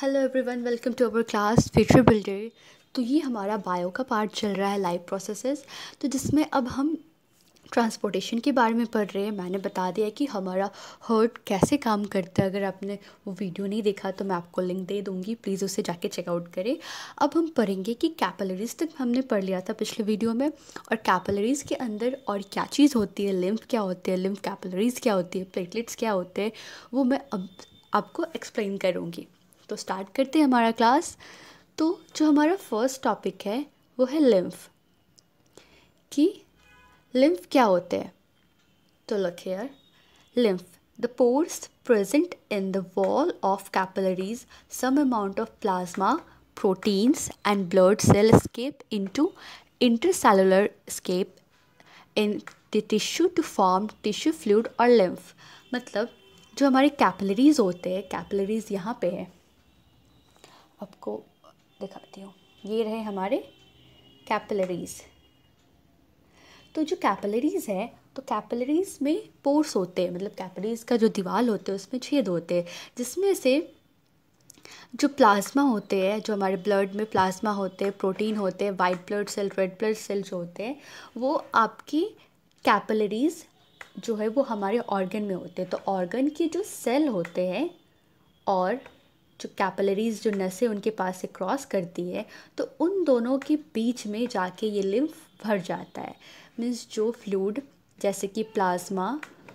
Hello everyone welcome to our class future builder तो ये हमारा बायो का पार्ट चल रहा है लाइफ प्रोसेसेस तो जिसमें अब हम ट्रांसपोर्टेशन के बारे में पढ़ रहे हैं मैंने बता दिया कि हमारा हर्ट कैसे काम करता है अगर आपने वो वीडियो नहीं देखा तो मैं आपको लिंक दे दूँगी प्लीज़ उसे जाके चेकआउट करें अब हम पढ़ेंगे कि कैपलरीज़ तक हमने पढ़ लिया था पिछले वीडियो में और कैपलरीज़ के अंदर और क्या चीज़ होती है लिम्फ क्या होती है लिम्फ कैपलरीज़ क्या होती है प्लेटलेट्स क्या होते हैं वो मैं अब आपको एक्सप्लेन करूँगी तो स्टार्ट करते हैं हमारा क्लास तो जो हमारा फर्स्ट टॉपिक है वो है लिम्फ कि लिम्फ क्या होते हैं तो look here lymph the pores present in the wall of capillaries some amount of plasma proteins and blood cell escape into intercellular स्केप in the tissue to form tissue fluid और lymph मतलब जो हमारे capillaries होते हैं capillaries यहाँ पे हैं आपको दिखाती हूँ ये रहे हमारे कैपलरीज़ तो जो कैपलरीज़ है तो कैपलरीज़ में पोर्स होते हैं मतलब कैपलरीज का जो दीवार होते हैं उसमें छेद होते हैं जिसमें से जो प्लाज्मा होते हैं जो हमारे ब्लड में प्लाज्मा होते हैं प्रोटीन होते हैं white blood cell red blood cell जो होते हैं वो आपकी कैपलरीज़ जो है वो हमारे ऑर्गन में होते हैं तो ऑर्गन के जो सेल होते हैं और जो कैपलरीज़ जो नसें उनके पास से क्रॉस करती है तो उन दोनों के बीच में जाके ये लिम्फ भर जाता है मीन्स जो फ्लूड जैसे कि प्लाज्मा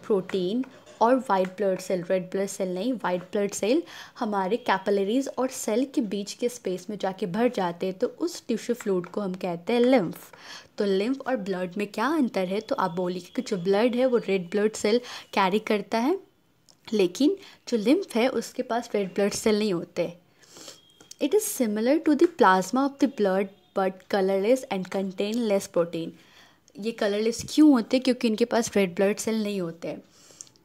प्रोटीन और white blood cell red blood cell नहीं वाइट ब्लड सेल हमारे कैपलरीज़ और सेल के बीच के स्पेस में जाके भर जाते हैं तो उस टिश्यू फ्लूड को हम कहते हैं लिम्फ तो लिम्फ और ब्लड में क्या अंतर है तो आप बोलिए कि जो ब्लड है वो रेड ब्लड सेल कैरी करता है लेकिन जो लिम्फ है उसके पास रेड ब्लड सेल नहीं होते it is similar to the plasma of the blood but colourless and contain less protein ये कलरलेस क्यों होते क्योंकि इनके पास रेड ब्लड सेल नहीं होते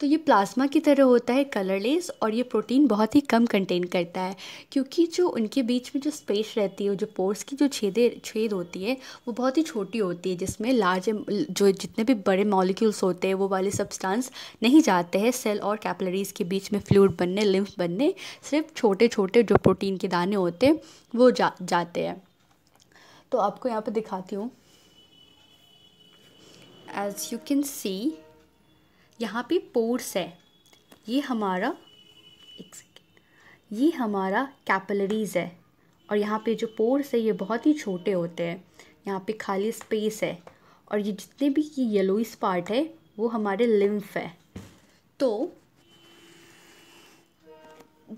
तो ये प्लाज्मा की तरह होता है कलरलेस और ये प्रोटीन बहुत ही कम कंटेन करता है क्योंकि जो उनके बीच में जो स्पेस रहती है जो पोर्स की जो छेदे छेद होती है वो बहुत ही छोटी होती है जिसमें लार्ज जो जितने भी बड़े मॉलिक्यूल्स होते हैं वो वाले सब्सटेंस नहीं जाते हैं सेल और कैपलरीज के बीच में फ्लूड बनने लिम्फ बनने सिर्फ छोटे छोटे जो प्रोटीन के दाने होते हैं वो जा जाते हैं तो आपको यहाँ पर दिखाती हूँ एज यू कैन सी यहाँ पे पोर्स है ये हमारा एक सेकेंड ये हमारा कैपलरीज है और यहाँ पे जो पोर्स है ये बहुत ही छोटे होते हैं यहाँ पे खाली स्पेस है और ये जितने भी ये येलोइस पार्ट है वो हमारे लिम्फ है तो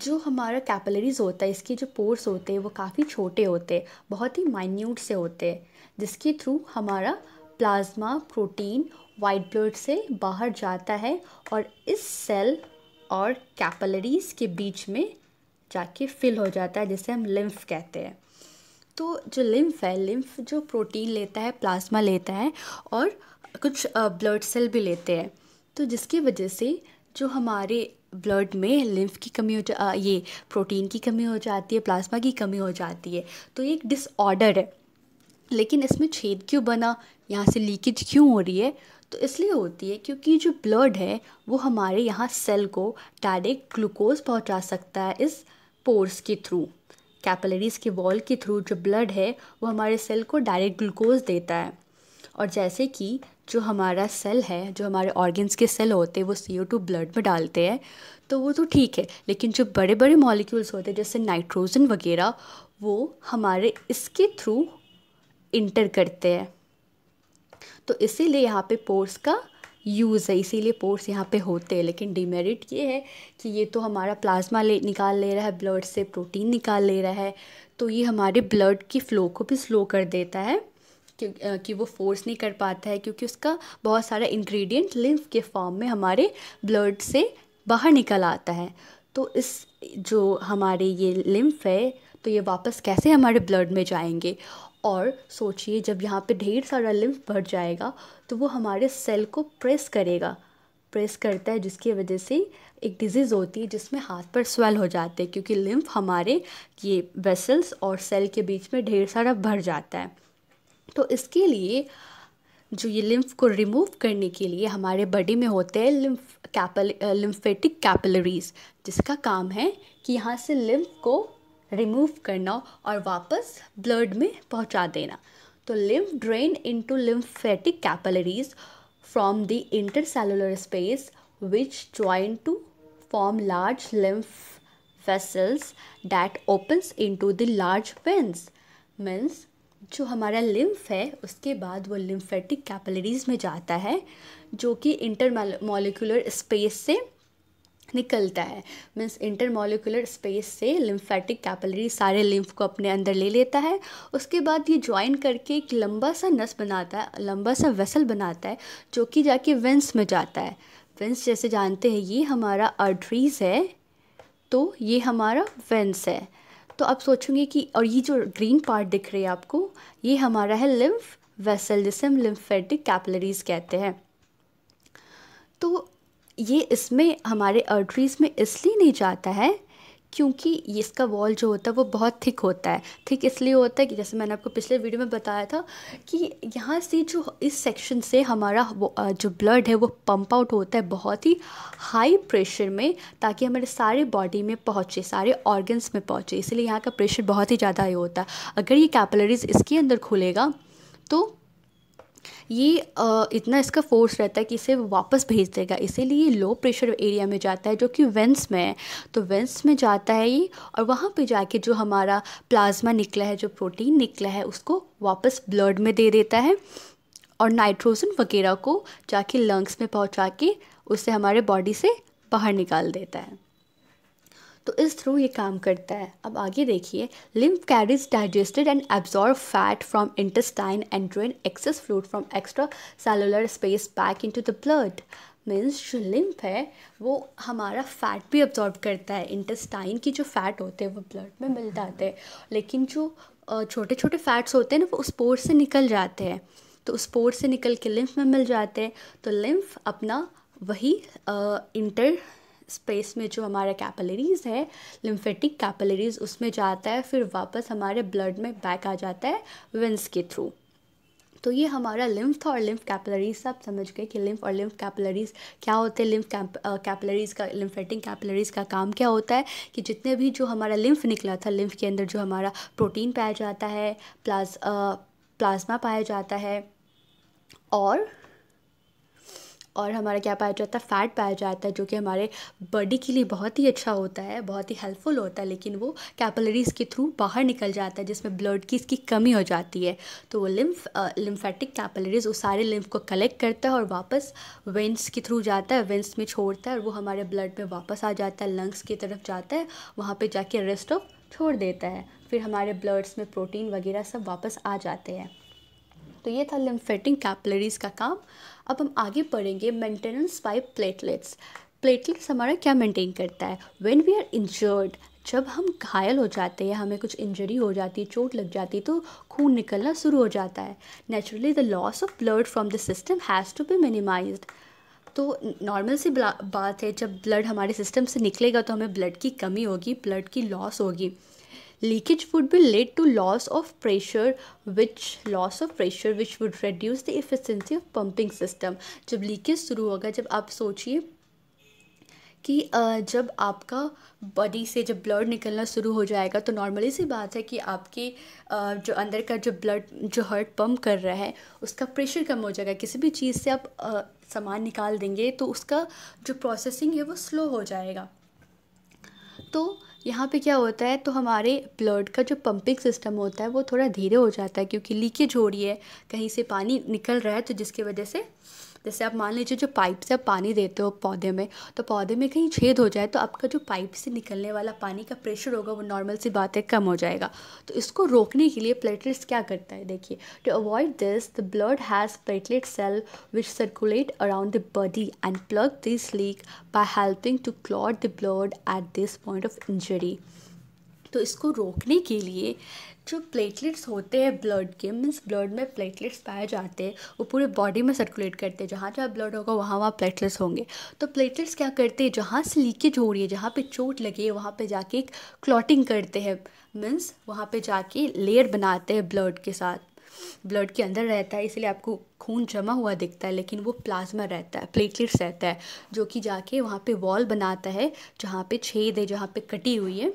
जो हमारा कैपलरीज होता है इसके जो पोर्स होते हैं वो काफ़ी छोटे होते हैं बहुत ही माइन्यूट से होते हैं जिसके थ्रू हमारा प्लाज्मा प्रोटीन वाइट ब्लड से बाहर जाता है और इस सेल और कैपलरीज के बीच में जाके फिल हो जाता है जिसे हम लिम्फ कहते हैं तो जो लिम्फ है लिम्फ जो प्रोटीन लेता है प्लाज्मा लेता है और कुछ ब्लड सेल भी लेते हैं तो जिसकी वजह से जो हमारे ब्लड में लिम्फ की कमी हो जा ये प्रोटीन की कमी हो जाती है प्लाज्मा की कमी हो जाती है तो ये एक डिसऑर्डर है लेकिन इसमें छेद क्यों बना यहाँ से लीकेज क्यों हो रही है तो इसलिए होती है क्योंकि जो ब्लड है वो हमारे यहाँ सेल को डायरेक्ट ग्लूकोज पहुँचा सकता है इस पोर्स के थ्रू कैपलरीज़ के वॉल के थ्रू जो ब्लड है वो हमारे सेल को डायरेक्ट ग्लूकोज देता है और जैसे कि जो हमारा सेल है जो हमारे ऑर्गेन्स के सेल होते हैं वो सी ओ टू ब्लड में डालते हैं तो वो तो ठीक है लेकिन जो बड़े बड़े मॉलिक्यूल्स होते हैं जैसे नाइट्रोजन वगैरह वो हमारे इसके थ्रू इंटर करते हैं तो इसीलिए यहाँ पे पोर्स का यूज़ है इसीलिए पोर्स यहाँ पे होते हैं लेकिन डिमेरिट ये है कि ये तो हमारा प्लाज्मा ले निकाल ले रहा है ब्लड से प्रोटीन निकाल ले रहा है तो ये हमारे ब्लड की फ़्लो को भी स्लो कर देता है कि, वो फोर्स नहीं कर पाता है क्योंकि उसका बहुत सारा इंग्रेडिएंट लिम्फ के फॉर्म में हमारे ब्लड से बाहर निकल आता है तो इस जो हमारे ये लिम्फ है तो ये वापस कैसे हमारे ब्लड में जाएंगे और सोचिए जब यहाँ पे ढेर सारा लिम्फ बढ़ जाएगा तो वो हमारे सेल को प्रेस करेगा प्रेस करता है जिसकी वजह से एक डिजीज़ होती है जिसमें हाथ पर स्वेल हो जाते हैं क्योंकि लिम्फ हमारे ये वेसल्स और सेल के बीच में ढेर सारा भर जाता है तो इसके लिए जो ये लिम्फ को रिमूव करने के लिए हमारे बॉडी में होते हैं लिम्फ कैपल लिम्फेटिक कैपलरीज जिसका काम है कि यहाँ से लिम्फ को रिमूव करना और वापस ब्लड में पहुंचा देना तो lymph drain into lymphatic capillaries from the intercellular space which join to form large lymph vessels that opens into the large veins means जो हमारा लिम्फ है उसके बाद वो लिम्फेटिक कैपिलरीज में जाता है जो कि इंटर मोलिकुलर स्पेस से निकलता है मीन्स इंटरमोलिकुलर स्पेस से लिम्फेटिक कैपलरी सारे लिम्फ को अपने अंदर ले लेता है उसके बाद ये ज्वाइन करके एक लंबा सा नस बनाता है लंबा सा वेसल बनाता है जो कि जाके वेंस में जाता है वेंस जैसे जानते हैं ये हमारा आर्टरीज है तो ये हमारा वेंस है तो आप सोचेंगे कि और ये जो ग्रीन पार्ट दिख रही है आपको ये हमारा है लिम्फ वेसल जिसे हम लिम्फेटिक कैपलरीज कहते हैं तो ये इसमें हमारे अर्टरीज़ में इसलिए नहीं जाता है क्योंकि इसका वॉल जो होता है वो बहुत थिक होता है थिक इसलिए होता है कि जैसे मैंने आपको पिछले वीडियो में बताया था कि यहाँ से जो इस सेक्शन से हमारा जो ब्लड है वो पंप आउट होता है बहुत ही हाई प्रेशर में ताकि हमारे सारे बॉडी में पहुँचे सारे ऑर्गन्स में पहुँचे इसलिए यहाँ का प्रेशर बहुत ही ज़्यादा ही होता है अगर ये कैपलरीज इसके अंदर खुलेगा तो ये इतना इसका फोर्स रहता है कि इसे वापस भेज देगा इसीलिए ये लो प्रेशर एरिया में जाता है जो कि वेंस में है तो वेंस में जाता है ये और वहाँ पे जाके जो हमारा प्लाज्मा निकला है जो प्रोटीन निकला है उसको वापस ब्लड में दे देता है और नाइट्रोजन वगैरह को जाके लंग्स में पहुँचा के उससे हमारे बॉडी से बाहर निकाल देता है तो इस थ्रू ये काम करता है अब आगे देखिए lymph carries digested and absorbed fat from intestine and drain excess fluid from extracellular space back into the blood means जो लिम्फ है वो हमारा फ़ैट भी अब्जॉर्ब करता है इंटेस्टाइन की जो फ़ैट होते हैं वो ब्लड में मिल जाते हैं लेकिन जो छोटे छोटे फैट्स होते हैं ना वो उस पोर से निकल जाते हैं तो उस पोर से निकल के लिम्फ में मिल जाते हैं तो लिम्फ अपना वही इंटर स्पेस में जो हमारा कैपिलरीज है लिम्फेटिक कैपिलरीज उसमें जाता है फिर वापस हमारे ब्लड में बैक आ जाता है विंस के थ्रू तो ये हमारा लिम्फ था और लिम्फ कैपिलरीज सब समझ गए कि लिम्फ और लिम्फ कैपिलरीज क्या होते हैं लिम्फ कैपिलरीज का लिम्फेटिंग कैपिलरीज का काम क्या होता है कि जितने भी जो हमारा लिम्फ निकला था लिम्फ के अंदर जो हमारा प्रोटीन पाया जाता है प्लाज प्लाज्मा पाया जाता है और और हमारा क्या पाया जाता है फ़ैट पाया जाता है जो कि हमारे बॉडी के लिए बहुत ही अच्छा होता है बहुत ही हेल्पफुल होता है लेकिन वो कैपलरीज के थ्रू बाहर निकल जाता है जिसमें ब्लड की इसकी कमी हो जाती है तो वो लिम्फ लिम्फेटिक कैपलरीज उस सारे लिम्फ को कलेक्ट करता है और वापस वेंस के थ्रू जाता है वेंस में छोड़ता है और वो हमारे ब्लड में वापस आ जाता है लंग्स की तरफ जाता है वहाँ पर जाके रेस्ट ऑफ छोड़ देता है फिर हमारे ब्लड्स में प्रोटीन वगैरह सब वापस आ जाते हैं तो ये था लिम्फेटिंग कैपलरीज का काम अब हम आगे पढ़ेंगे मेंटेनेंस बाय प्लेटलेट्स प्लेटलेट्स हमारा क्या मेंटेन करता है व्हेन वी आर इंजर्ड जब हम घायल हो जाते हैं हमें कुछ इंजरी हो जाती है चोट लग जाती है तो खून निकलना शुरू हो जाता है naturally the loss of blood from the system has to be minimise तो नॉर्मल सी बात है जब ब्लड हमारे सिस्टम से निकलेगा तो हमें ब्लड की कमी होगी ब्लड की लॉस होगी Leakage would be led to loss of pressure which loss of pressure which would reduce the efficiency of pumping system. जब लीकेज शुरू होगा जब आप सोचिए कि जब आपका बॉडी से जब ब्लड निकलना शुरू हो जाएगा तो नॉर्मली सी बात है कि आपके जो अंदर का जो ब्लड जो हर्ट पम्प कर रहा है उसका प्रेशर कम हो जाएगा किसी भी चीज़ से आप सामान निकाल देंगे तो उसका जो प्रोसेसिंग है वो स्लो हो जाएगा तो यहाँ पे क्या होता है तो हमारे ब्लड का जो पंपिंग सिस्टम होता है वो थोड़ा धीरे हो जाता है क्योंकि लीकेज हो रही है कहीं से पानी निकल रहा है तो जिसकी वजह से जैसे आप मान लीजिए जो पाइप से आप पानी देते हो पौधे में तो पौधे में कहीं छेद हो जाए तो आपका जो पाइप से निकलने वाला पानी का प्रेशर होगा वो नॉर्मल सी बात है कम हो जाएगा तो इसको रोकने के लिए प्लेटलेट्स क्या करता है देखिए to avoid this the blood has platelet cell which circulate around the body and plug this leak by helping to clot the blood at this point of injury तो इसको रोकने के लिए जो प्लेटलेट्स होते हैं ब्लड के मीन्स ब्लड में प्लेटलेट्स पाए जाते हैं वो पूरे बॉडी में सर्कुलेट करते हैं जहाँ जहाँ ब्लड होगा वहाँ वहाँ प्लेटलेट्स होंगे तो प्लेटलेट्स क्या करते हैं जहाँ से लीकेज हो रही है जहाँ पे चोट लगी है वहाँ पे जाके एक क्लॉटिंग करते हैं मीन्स वहाँ पे जाके लेयर बनाते हैं ब्लड के साथ ब्लड के अंदर रहता है इसलिए आपको खून जमा हुआ दिखता है लेकिन वो प्लाज्मा रहता है प्लेटलेट्स रहता है जो कि जाके वहाँ पे वॉल बनाता है जहाँ पे छेद है जहाँ पे कटी हुई है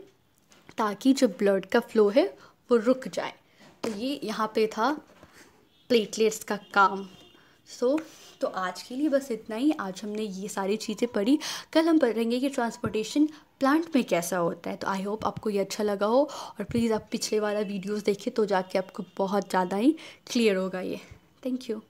ताकि जो ब्लड का फ्लो है वो रुक जाए तो ये यहाँ पे था प्लेटलेट्स का काम सो so, तो आज के लिए बस इतना ही आज हमने ये सारी चीज़ें पढ़ी कल हम पढ़ेंगे कि ट्रांसपोर्टेशन प्लांट में कैसा होता है तो आई होप आपको ये अच्छा लगा हो और प्लीज़ आप पिछले वाला वीडियोस देखें तो जाके आपको बहुत ज़्यादा ही क्लियर होगा ये थैंक यू